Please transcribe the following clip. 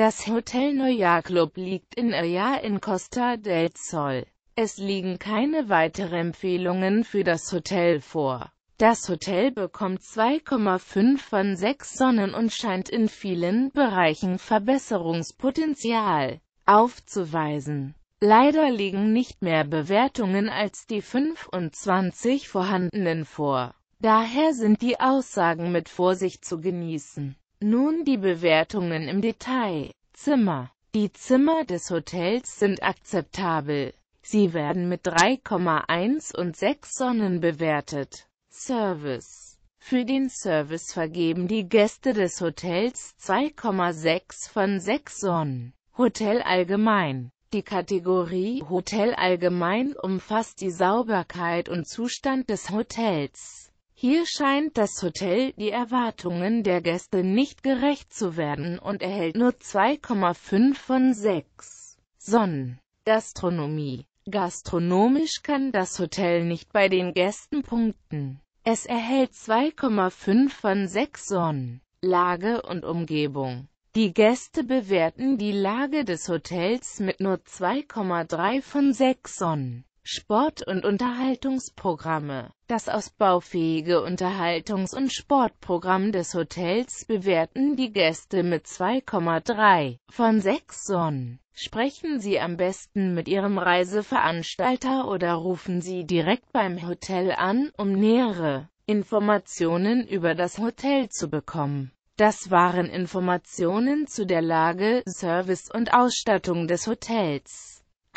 Das Hotel Neujahr Club liegt in Noya in Costa del Sol. Es liegen keine weiteren Empfehlungen für das Hotel vor. Das Hotel bekommt 2,5 von 6 Sonnen und scheint in vielen Bereichen Verbesserungspotenzial aufzuweisen. Leider liegen nicht mehr Bewertungen als die 25 vorhandenen vor. Daher sind die Aussagen mit Vorsicht zu genießen. Nun die Bewertungen im Detail. Zimmer. Die Zimmer des Hotels sind akzeptabel. Sie werden mit 3,1 und 6 Sonnen bewertet. Service. Für den Service vergeben die Gäste des Hotels 2,6 von 6 Sonnen. Hotel allgemein. Die Kategorie Hotel allgemein umfasst die Sauberkeit und Zustand des Hotels. Hier scheint das Hotel die Erwartungen der Gäste nicht gerecht zu werden und erhält nur 2,5 von 6 Sonnen. Gastronomie Gastronomisch kann das Hotel nicht bei den Gästen punkten. Es erhält 2,5 von 6 Sonnen. Lage und Umgebung Die Gäste bewerten die Lage des Hotels mit nur 2,3 von 6 Sonnen. Sport- und Unterhaltungsprogramme. Das ausbaufähige Unterhaltungs- und Sportprogramm des Hotels bewerten die Gäste mit 2,3 von 6 Sonnen. Sprechen Sie am besten mit Ihrem Reiseveranstalter oder rufen Sie direkt beim Hotel an, um nähere Informationen über das Hotel zu bekommen. Das waren Informationen zu der Lage, Service und Ausstattung des Hotels.